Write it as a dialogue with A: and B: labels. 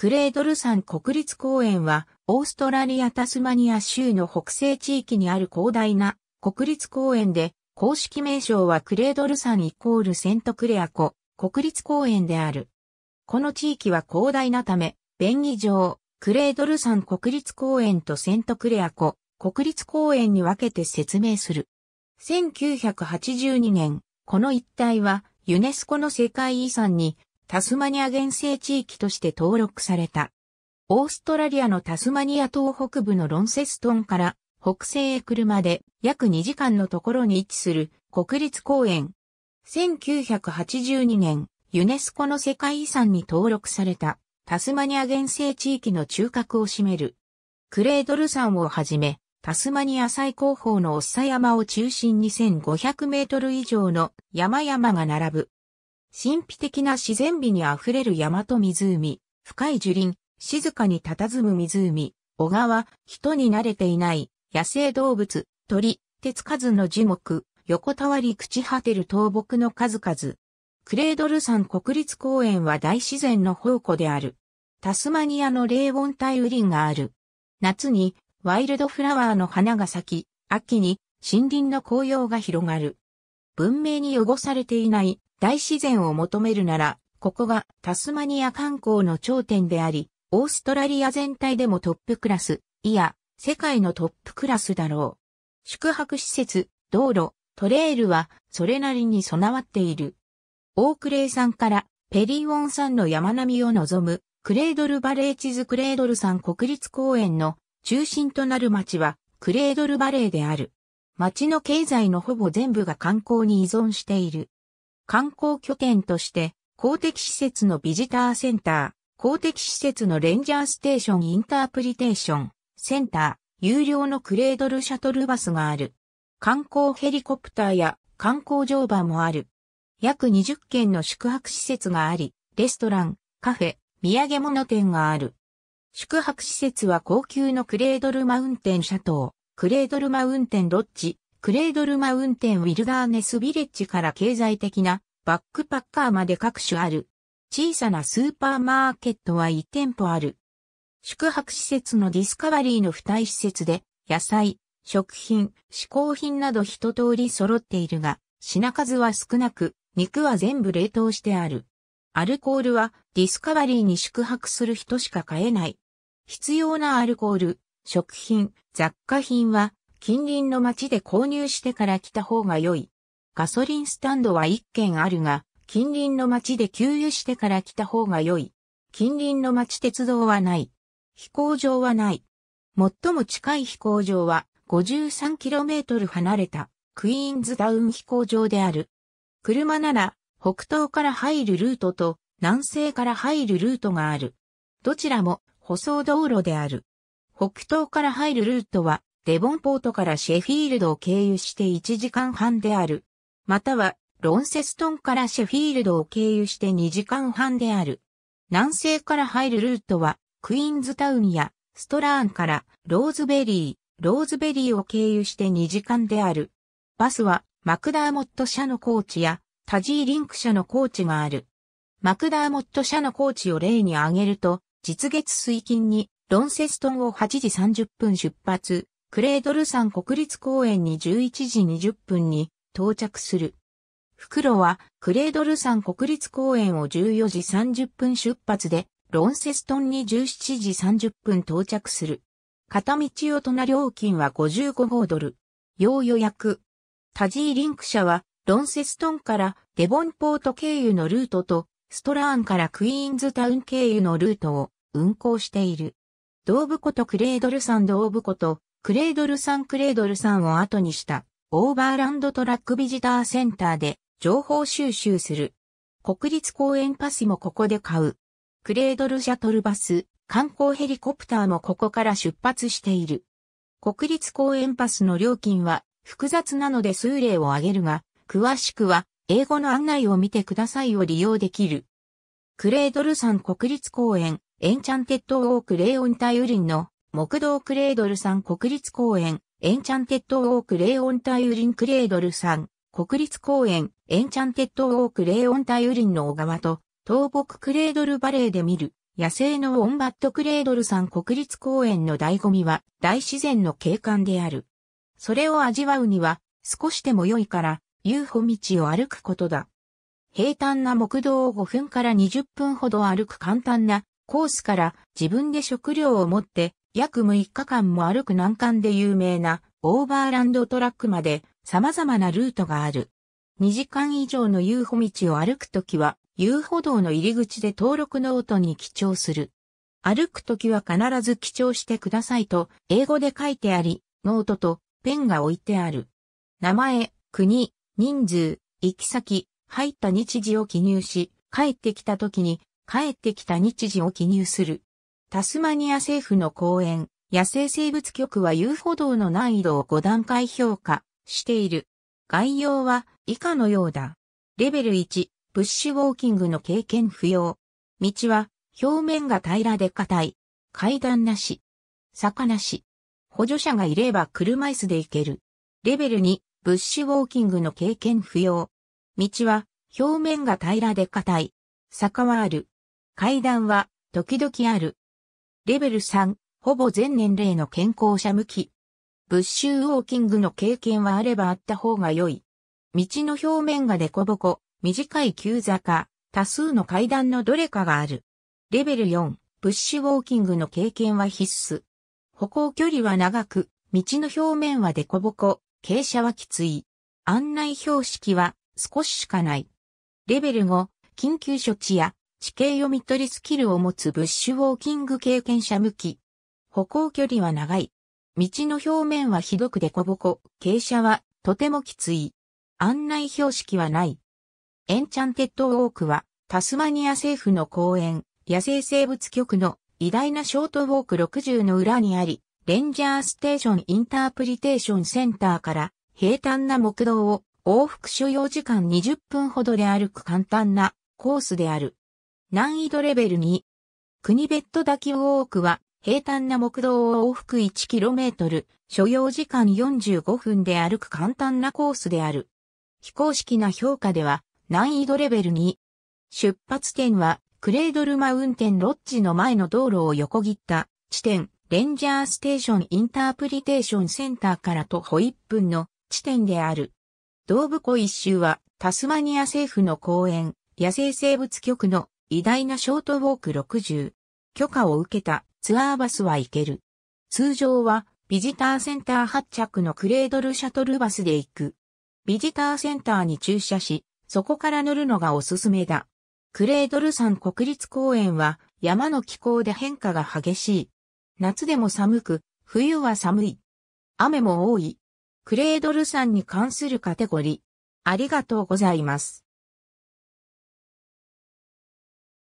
A: クレードル山国立公園は、オーストラリア・タスマニア州の北西地域にある広大な国立公園で、公式名称はクレードル山イコールセントクレア湖国立公園である。この地域は広大なため、便宜上、クレードル山国立公園とセントクレア湖国立公園に分けて説明する。1982年、この一帯はユネスコの世界遺産にタスマニア原生地域として登録された。オーストラリアのタスマニア東北部のロンセストンから北西へ車で約2時間のところに位置する国立公園。1982年、ユネスコの世界遺産に登録されたタスマニア原生地域の中核を占める。クレードル山をはじめ、タスマニア最高峰のオッサ山を中心に1500メートル以上の山々が並ぶ神秘的な自然美に溢れる山と湖、深い樹林、静かに佇む湖、小川、人に慣れていない、野生動物、鳥、手つかずの樹木、横たわり朽ち果てる倒木の数々。クレードル山国立公園は大自然の宝庫である。タスマニアの冷温帯雨林がある。夏にワイルドフラワーの花が咲き、秋に森林の紅葉が広がる。文明に汚されていない大自然を求めるなら、ここがタスマニア観光の頂点であり、オーストラリア全体でもトップクラス、いや、世界のトップクラスだろう。宿泊施設、道路、トレイルはそれなりに備わっている。オークレイ山からペリーウォン山の山並みを望むクレードルバレー地図クレードル山国立公園の中心となる町はクレードルバレーである。町の経済のほぼ全部が観光に依存している。観光拠点として、公的施設のビジターセンター、公的施設のレンジャーステーションインタープリテーション、センター、有料のクレードルシャトルバスがある。観光ヘリコプターや観光乗馬もある。約20件の宿泊施設があり、レストラン、カフェ、土産物店がある。宿泊施設は高級のクレードルマウンテンシャトクレードルマウンテンロッジ、クレードルマウンテンウィルダーネスビレッジから経済的なバックパッカーまで各種ある。小さなスーパーマーケットは1店舗ある。宿泊施設のディスカバリーの付帯施設で野菜、食品、嗜好品など一通り揃っているが、品数は少なく、肉は全部冷凍してある。アルコールはディスカバリーに宿泊する人しか買えない。必要なアルコール、食品、雑貨品は近隣の町で購入してから来た方が良い。ガソリンスタンドは1軒あるが、近隣の町で給油してから来た方が良い。近隣の町鉄道はない。飛行場はない。最も近い飛行場は 53km 離れたクイーンズダウン飛行場である。車なら北東から入るルートと南西から入るルートがある。どちらも舗装道路である。北東から入るルートは、デボンポートからシェフィールドを経由して1時間半である。または、ロンセストンからシェフィールドを経由して2時間半である。南西から入るルートは、クイーンズタウンやストラーンからローズベリー、ローズベリーを経由して2時間である。バスは、マクダーモット社のコーチや、タジーリンク社のコーチがある。マクダーモット社のコーチを例に挙げると、実月水金にロンセストンを8時30分出発、クレードル山国立公園に11時20分に到着する。袋はクレードル山国立公園を14時30分出発で、ロンセストンに17時30分到着する。片道大人料金は55号ドル。要予約。タジーリンク社は、ロンセストンからデボンポート経由のルートと、ストラーンからクイーンズタウン経由のルートを運行している。ドーブことクレードルさんドーブことクレードルさんクレードルさんを後にしたオーバーランドトラックビジターセンターで情報収集する。国立公園パスもここで買う。クレードルシャトルバス、観光ヘリコプターもここから出発している。国立公園パスの料金は複雑なので数例を挙げるが、詳しくは英語の案内を見てくださいを利用できる。クレードルさん国立公園エンチャンテッドウォークレイオンタイウリンの木道クレードルさん国立公園、エンチャンテッドウォークレイオンタイウリンクレードルさん国立公園、エンチャンテッドウォークレイオンタイウリンの小川と、東北クレードルバレーで見る、野生のウォンバットクレードルさん国立公園の醍醐味は大自然の景観である。それを味わうには少しでも良いから、遊歩道を歩くことだ。平坦な木道を5分から20分ほど歩く簡単なコースから自分で食料を持って約6日間も歩く難関で有名なオーバーランドトラックまで様々なルートがある。2時間以上の遊歩道を歩くときは遊歩道の入り口で登録ノートに記帳する。歩くときは必ず記帳してくださいと英語で書いてあり、ノートとペンが置いてある。名前、国、人数、行き先、入った日時を記入し、帰ってきたときに帰ってきた日時を記入する。タスマニア政府の公園、野生生物局は遊歩道の難易度を5段階評価している。概要は以下のようだ。レベル1、ブッシュウォーキングの経験不要。道は表面が平らで硬い。階段なし。坂なし。補助者がいれば車椅子で行ける。レベル2、ブッシュウォーキングの経験不要。道は表面が平らで硬い。坂はある。階段は、時々ある。レベル3、ほぼ全年齢の健康者向き。ブッシュウォーキングの経験はあればあった方が良い。道の表面がデコボコ、短い急坂、多数の階段のどれかがある。レベル4、ブッシュウォーキングの経験は必須。歩行距離は長く、道の表面はデコボコ、傾斜はきつい。案内標識は少ししかない。レベル5、緊急処置や地形読み取りスキルを持つブッシュウォーキング経験者向き。歩行距離は長い。道の表面はひどくでこぼこ、傾斜はとてもきつい。案内標識はない。エンチャンテッドウォークはタスマニア政府の公園、野生生物局の偉大なショートウォーク60の裏にあり、レンジャーステーションインタープリテーションセンターから平坦な木道を往復所要時間20分ほどで歩く簡単なコースである。難易度レベル2。国別途滝ウォークは、平坦な木道を往復 1km、所要時間45分で歩く簡単なコースである。非公式な評価では、難易度レベル2。出発点は、クレードルマウンテンロッジの前の道路を横切った地点、レンジャーステーションインタープリテーションセンターから徒歩1分の地点である。道部湖一周は、タスマニア政府の公園、野生生物局の偉大なショートウォーク60。許可を受けたツアーバスは行ける。通常はビジターセンター発着のクレードルシャトルバスで行く。ビジターセンターに駐車し、そこから乗るのがおすすめだ。クレードル山国立公園は山の気候で変化が激しい。夏でも寒く、冬は寒い。雨も多い。クレードル山に関するカテゴリー。ありがとうございます。